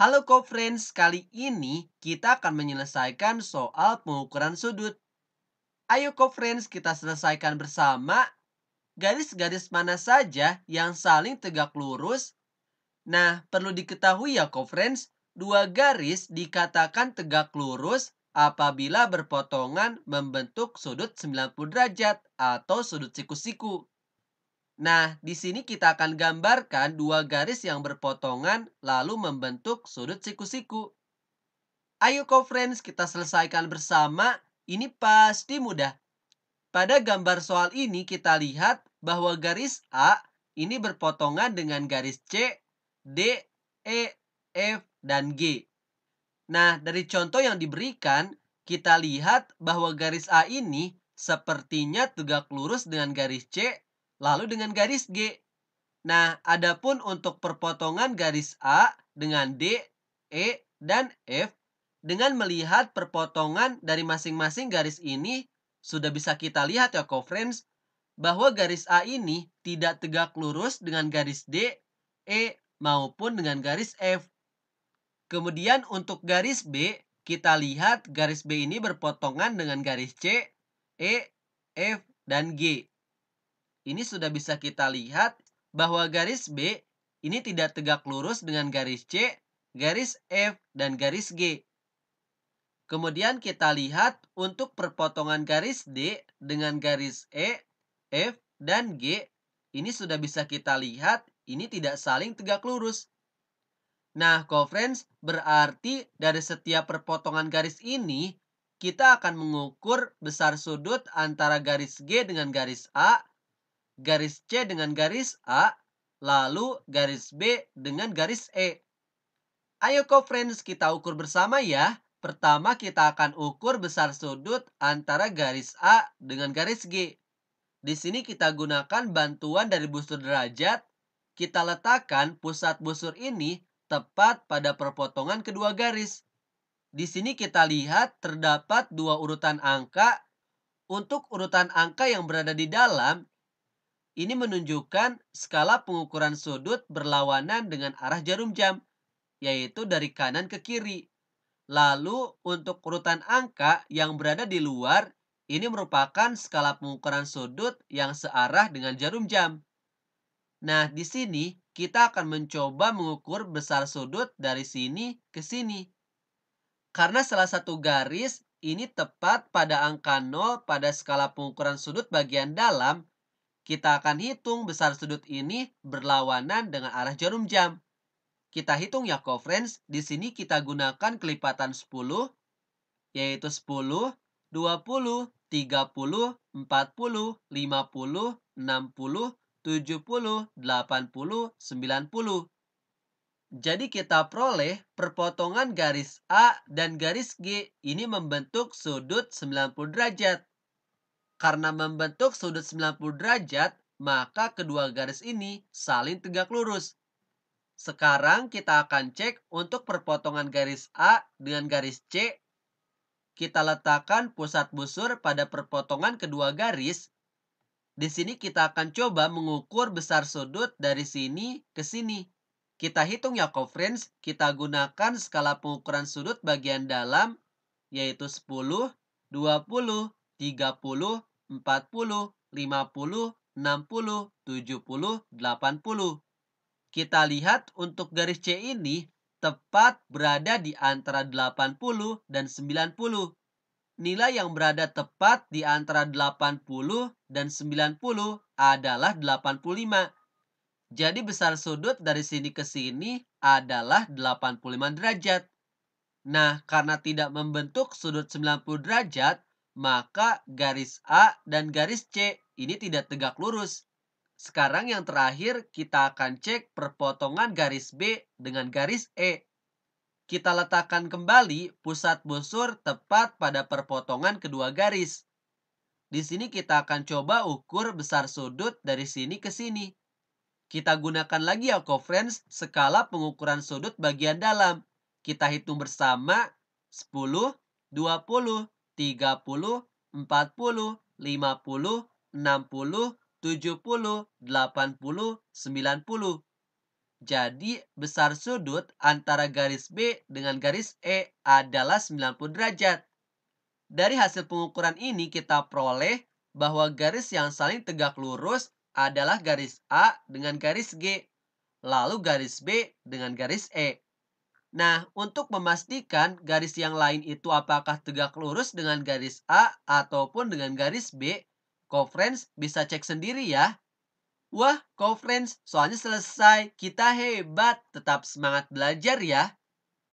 Halo co-friends, kali ini kita akan menyelesaikan soal pengukuran sudut. Ayo co-friends, kita selesaikan bersama garis-garis mana saja yang saling tegak lurus. Nah, perlu diketahui ya co-friends, dua garis dikatakan tegak lurus apabila berpotongan membentuk sudut 90 derajat atau sudut siku-siku. Nah, di sini kita akan gambarkan dua garis yang berpotongan lalu membentuk sudut siku-siku. Ayo co friends, kita selesaikan bersama. Ini pasti mudah. Pada gambar soal ini kita lihat bahwa garis A ini berpotongan dengan garis C, D, E, F, dan G. Nah, dari contoh yang diberikan, kita lihat bahwa garis A ini sepertinya tegak lurus dengan garis C lalu dengan garis G. Nah, adapun untuk perpotongan garis A dengan D, E, dan F, dengan melihat perpotongan dari masing-masing garis ini, sudah bisa kita lihat ya co-friends, bahwa garis A ini tidak tegak lurus dengan garis D, E, maupun dengan garis F. Kemudian untuk garis B, kita lihat garis B ini berpotongan dengan garis C, E, F, dan G ini sudah bisa kita lihat bahwa garis B ini tidak tegak lurus dengan garis C, garis F, dan garis G. Kemudian kita lihat untuk perpotongan garis D dengan garis E, F, dan G. Ini sudah bisa kita lihat, ini tidak saling tegak lurus. Nah, co-friends, berarti dari setiap perpotongan garis ini, kita akan mengukur besar sudut antara garis G dengan garis A garis C dengan garis A, lalu garis B dengan garis E. Ayo kau friends kita ukur bersama ya. Pertama kita akan ukur besar sudut antara garis A dengan garis G. Di sini kita gunakan bantuan dari busur derajat. Kita letakkan pusat busur ini tepat pada perpotongan kedua garis. Di sini kita lihat terdapat dua urutan angka. Untuk urutan angka yang berada di dalam, ini menunjukkan skala pengukuran sudut berlawanan dengan arah jarum jam, yaitu dari kanan ke kiri. Lalu, untuk urutan angka yang berada di luar, ini merupakan skala pengukuran sudut yang searah dengan jarum jam. Nah, di sini kita akan mencoba mengukur besar sudut dari sini ke sini. Karena salah satu garis ini tepat pada angka 0 pada skala pengukuran sudut bagian dalam, kita akan hitung besar sudut ini berlawanan dengan arah jarum jam. Kita hitung ya friends. Di sini kita gunakan kelipatan 10, yaitu 10, 20, 30, 40, 50, 60, 70, 80, 90. Jadi kita peroleh perpotongan garis A dan garis G ini membentuk sudut 90 derajat. Karena membentuk sudut 90 derajat, maka kedua garis ini saling tegak lurus. Sekarang kita akan cek untuk perpotongan garis A dengan garis C. Kita letakkan pusat busur pada perpotongan kedua garis. Di sini kita akan coba mengukur besar sudut dari sini ke sini. Kita hitung ya friends, kita gunakan skala pengukuran sudut bagian dalam yaitu 10, 20, 30, 40, 50, 60, 70, 80. Kita lihat untuk garis C ini tepat berada di antara 80 dan 90. Nilai yang berada tepat di antara 80 dan 90 adalah 85. Jadi besar sudut dari sini ke sini adalah 85 derajat. Nah, karena tidak membentuk sudut 90 derajat, maka garis A dan garis C ini tidak tegak lurus. Sekarang yang terakhir kita akan cek perpotongan garis B dengan garis E. Kita letakkan kembali pusat busur tepat pada perpotongan kedua garis. Di sini kita akan coba ukur besar sudut dari sini ke sini. Kita gunakan lagi ya friends skala pengukuran sudut bagian dalam. Kita hitung bersama 10, 20, 30, 40, 50, 60, 70, 80, 90. Jadi besar sudut antara garis B dengan garis E adalah 90 derajat. Dari hasil pengukuran ini kita peroleh bahwa garis yang saling tegak lurus adalah garis A dengan garis G, lalu garis B dengan garis E. Nah, untuk memastikan garis yang lain itu apakah tegak lurus dengan garis A ataupun dengan garis B, kofrens bisa cek sendiri ya. Wah, kofrens soalnya selesai. Kita hebat, tetap semangat belajar ya.